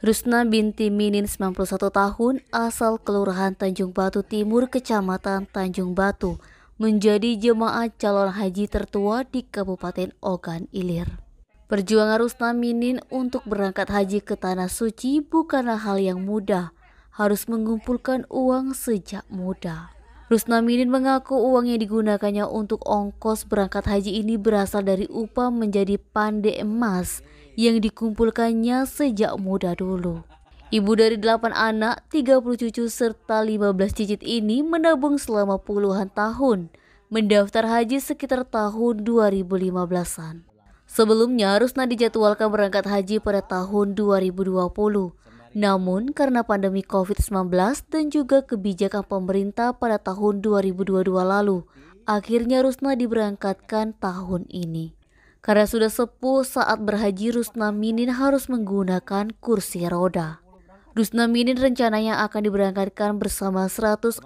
Rusna binti Minin 91 tahun asal Kelurahan Tanjung Batu Timur Kecamatan Tanjung Batu menjadi jemaah calon haji tertua di Kabupaten Ogan Ilir. Perjuangan Rusna Minin untuk berangkat haji ke Tanah Suci bukanlah hal yang mudah, harus mengumpulkan uang sejak muda. Rusnaminin mengaku uang yang digunakannya untuk ongkos berangkat haji ini berasal dari upah menjadi pandai emas yang dikumpulkannya sejak muda dulu. Ibu dari delapan anak, 30 cucu serta 15 cicit ini menabung selama puluhan tahun, mendaftar haji sekitar tahun 2015-an. Sebelumnya, Rusna dijadwalkan berangkat haji pada tahun 2020. Namun karena pandemi COVID-19 dan juga kebijakan pemerintah pada tahun 2022 lalu, akhirnya Rusna diberangkatkan tahun ini. Karena sudah sepuh saat berhaji Rusna Minin harus menggunakan kursi roda. Rusna Minin rencananya akan diberangkatkan bersama 160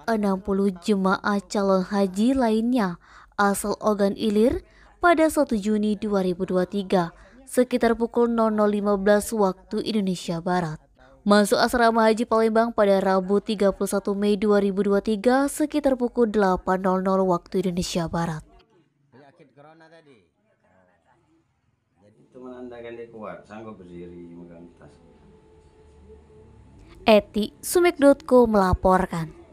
jemaah calon haji lainnya asal Ogan Ilir pada 1 Juni 2023 sekitar pukul 00.15 waktu Indonesia Barat masuk asrama haji Palembang pada Rabu 31 Mei 2023 sekitar pukul 8.00 waktu Indonesia Barat. Penyakit corona tadi. Jadi dia kuat, sanggup berdiri megang tas. Eti, sumik.co melaporkan.